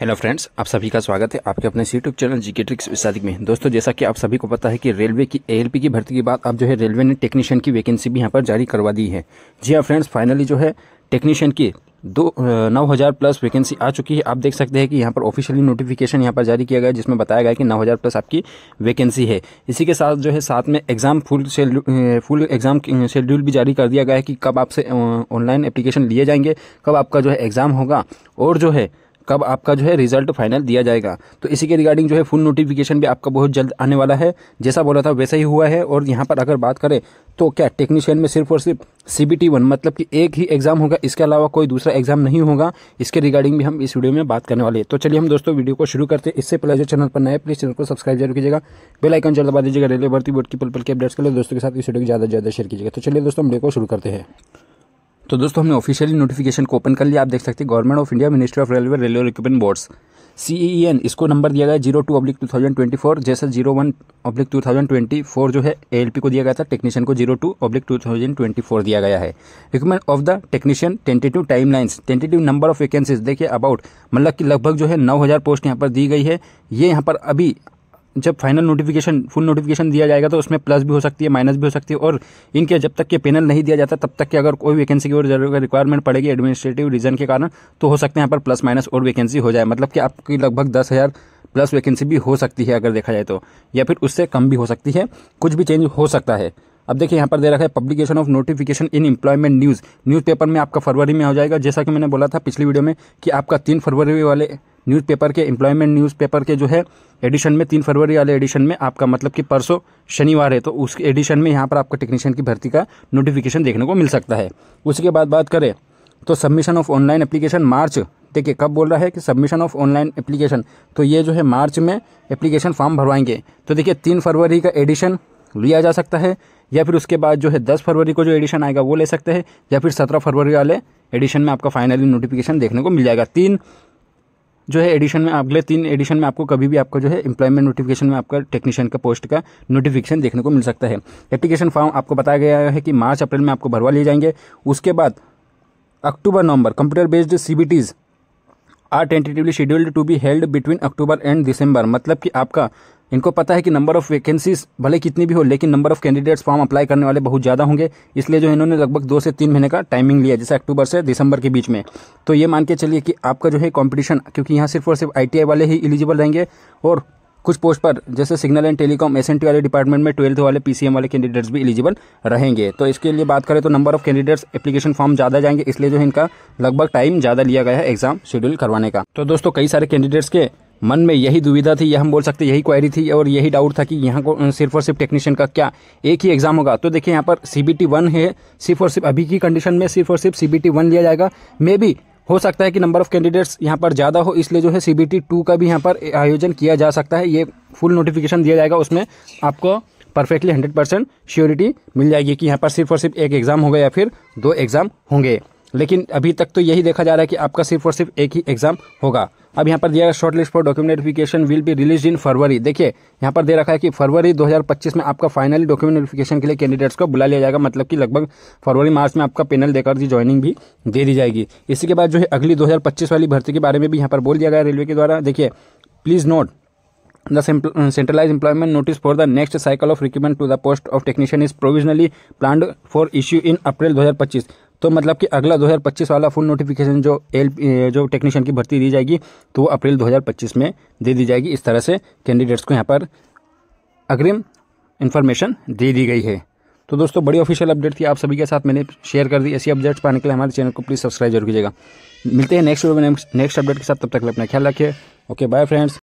Hello friends आप सभी का स्वागत है आपके अपने यूट्यूब चैनल जीके ट्रिक्स विस्तारिक में दोस्तों जैसा कि आप सभी को पता है कि रेलवे की एएलपी की भर्ती के बाद अब जो है रेलवे ने टेक्नीशियन की वैकेंसी भी यहां पर जारी करवा दी है जी हाँ फ्रेंड्स फाइनली जो है टेक्नीशियन की दो नौ हज़ार प्लस वैकेंसी आ चुकी है आप देख सकते हैं कि यहाँ पर ऑफिशियली नोटिफिकेशन यहाँ पर जारी किया गया जिसमें बताया गया कि नौ हज़ार प्लस आपकी वैकेंसी है इसी के साथ जो है साथ में exam full full exam schedule भी जारी कर दिया गया है कि कब आपसे ऑनलाइन एप्लीकेशन लिए जाएंगे कब आपका जो है एग्ज़ाम होगा और जो है कब आपका जो है रिजल्ट फाइनल दिया जाएगा तो इसी के रिगार्डिंग जो है फुल नोटिफिकेशन भी आपका बहुत जल्द आने वाला है जैसा बोला था वैसा ही हुआ है और यहाँ पर अगर बात करें तो क्या टेक्नीशियन में सिर्फ और सिर्फ सी बी टी वन मतलब कि एक ही एग्जाम होगा इसके अलावा कोई दूसरा एग्जाम नहीं होगा इसके रिगार्डिंग भी हम इस वीडियो में बात करने वाले हैं तो चलिए हम दोस्तों वीडियो को शुरू करते हैं इससे पहले जो चैनल पर नए प्लीज चैनल को सब्सक्राइब जरूर कीजिएगा बेल आइकन जल्द दबा दीजिएगा रेलवे भर्ती बोर्ड की पल पल के अपडेट्स के लिए दोस्तों के साथ इस वीडियो को ज़्यादा से ज़्यादा शेयर कीजिएगा तो चलिए दोस्तों हम वीडियो को शुरू करते हैं तो दोस्तों हमने ऑफिशियली नोटिफिकेशन को ओपन कर लिया आप देख सकते हैं government of India ministry of railway railway recruitment boards सी इसको नंबर दिया गया zero two oblique two thousand twenty four जैसे zero one oblique two thousand twenty four जो है ए को दिया गया था टेक्नीशियन को zero two oblique two thousand twenty four दिया गया है recruitment of the technician tentative timelines tentative number of vacancies देखिए अबाउट मतलब कि लगभग जो है नौ हज़ार पोस्ट यहाँ पर दी गई है ये यहाँ पर अभी जब फाइनल नोटिफिकेशन फुल नोटिफिकेशन दिया जाएगा तो उसमें प्लस भी हो सकती है माइनस भी हो सकती है और इनके जब तक के पेनल नहीं दिया जाता तब तक के अगर कोई वैकेंसी की और रिक्वायरमेंट पड़ेगी एडमिनिस्ट्रेटिव रीजन के कारण तो हो सकते हैं यहाँ पर प्लस माइनस और वैकेंसी हो जाए मतलब कि आपकी लगभग दस हज़ार प्लस वैकेंसी भी हो सकती है अगर देखा जाए तो या फिर उससे कम भी हो सकती है कुछ भी चेंज हो सकता है अब देखिए यहाँ पर दे रखा है publication of notification in employment news newspaper में आपका फरवरी में हो जाएगा जैसा कि मैंने बोला था पिछली वीडियो में कि आपका तीन फरवरी वाले न्यूज़पेपर के एम्प्लॉयमेंट न्यूज़पेपर के जो है एडिशन में तीन फरवरी वाले एडिशन में आपका मतलब कि परसों शनिवार है तो उस एडिशन में यहाँ पर आपका टेक्नीशियन की भर्ती का नोटिफिकेशन देखने को मिल सकता है उसके बाद बात करें तो submission of online application March देखिए कब बोल रहा है कि सबमिशन ऑफ ऑनलाइन एप्लीकेशन तो ये जो है मार्च में एप्लीकेशन फॉर्म भरवाएंगे तो देखिए तीन फरवरी का एडिशन लिया जा सकता है या फिर उसके बाद जो है दस फरवरी को जो एडिशन आएगा वो ले सकते हैं या फिर सत्रह फरवरी वाले एडिशन में आपका फाइनली नोटिफिकेशन देखने को मिल जाएगा तीन जो है एडिशन में अगले तीन एडिशन में आपको कभी भी आपका जो है एम्प्लॉयमेंट नोटिफिकेशन में आपका टेक्नीशियन का पोस्ट का नोटिफिकेशन देखने को मिल सकता है एप्लीकेशन फॉर्म आपको बताया गया है कि मार्च अप्रैल में आपको भरवा लिए जाएंगे उसके बाद अक्टूबर नवंबर computer based CBTs are tentatively scheduled to be held between October and December मतलब कि आपका इनको पता है कि नंबर ऑफ वैकेंसीज भले कितनी भी हो लेकिन number of candidates form apply करने वाले बहुत ज़्यादा होंगे इसलिए जो इन्होंने लगभग दो से तीन महीने का टाइमिंग लिया जैसे अक्टूबर से दिसंबर के बीच में तो ये मान के चलिए कि आपका जो है कॉम्पिटिशन क्योंकि यहाँ सिर्फ और सिर्फ आई वाले ही इलिजिबल रहेंगे और कुछ पोस्ट पर जैसे सिग्नल एंड टेलीकॉम एस वाले डिपार्टमेंट में ट्वेल्थ वाले पीसीएम वाले कैंडिडेट्स भी एलिजिबल रहेंगे तो इसके लिए बात करें तो number of candidates application form ज़्यादा जाएंगे इसलिए जो है इनका लगभग टाइम ज़्यादा लिया गया है एग्जाम शेड्यूल करवाने का तो दोस्तों कई सारे कैंडिडेट्स के मन में यही दुविधा थी यह हम बोल सकते यही क्वायरी थी और यही डाउट था कि यहाँ को सिर्फ और सिर्फ टेक्नीशियन का क्या एक ही एग्ज़ाम होगा तो देखिए यहाँ पर सी बी टी वन है सिर्फ और सिर्फ अभी की कंडीशन में सिर्फ और सिर्फ सी बी टी वन लिया जाएगा मे बी हो सकता है कि नंबर ऑफ़ कैंडिडेट्स यहाँ पर ज़्यादा हो इसलिए जो है सी बी टी टू का भी यहाँ पर आयोजन किया जा सकता है ये फुल नोटिफिकेशन दिया जाएगा उसमें आपको परफेक्टली हंड्रेड परसेंट श्योरिटी मिल जाएगी कि यहाँ पर सिर्फ और सिर्फ एक एग्ज़ाम होगा या फिर दो एग्ज़ाम होंगे लेकिन अभी तक तो यही देखा जा रहा है कि आपका सिर्फ और सिर्फ एक ही एग्ज़ाम होगा अब यहाँ पर दिया गया shortlist for document notification will be release in February देखिए यहाँ पर दे रखा है कि फरवरी 2025 में आपका फाइनली डॉक्यूमेंट नोटिफिकेशन के लिए कैंडिडेट्स को बुला लिया जाएगा मतलब कि लगभग फरवरी मार्च में आपका पेनल देकर दी ज्वाइनिंग भी दे दी जाएगी इसी के बाद जो है अगली दो वाली भर्ती के बारे में भी यहाँ पर बोल दिया गया रेलवे के द्वारा देखिए please note the centralize employment notice for the next cycle of recruitment to the post of technician is provisionally plan for issue in April 2025. तो मतलब कि अगला 2025 वाला फुल नोटिफिकेशन जो एल जो टेक्नीशियन की भर्ती दी जाएगी तो वो अप्रैल 2025 में दे दी जाएगी इस तरह से कैंडिडेट्स को यहाँ पर अग्रिम इन्फॉर्मेशन दे दी गई है तो दोस्तों बड़ी ऑफिशियल अपडेट थी आप सभी के साथ मैंने शेयर कर दी ऐसी अपडेट्स पाने के लिए हमारे चैनल को प्लीज़ सब्सक्राइब जरूर कीजिएगा मिलते हैं नेक्स्ट वीडियो में नेक्स्ट अपडेट के साथ तब तक अपना ख्याल रखिए ओके बाय फ्रेंड्स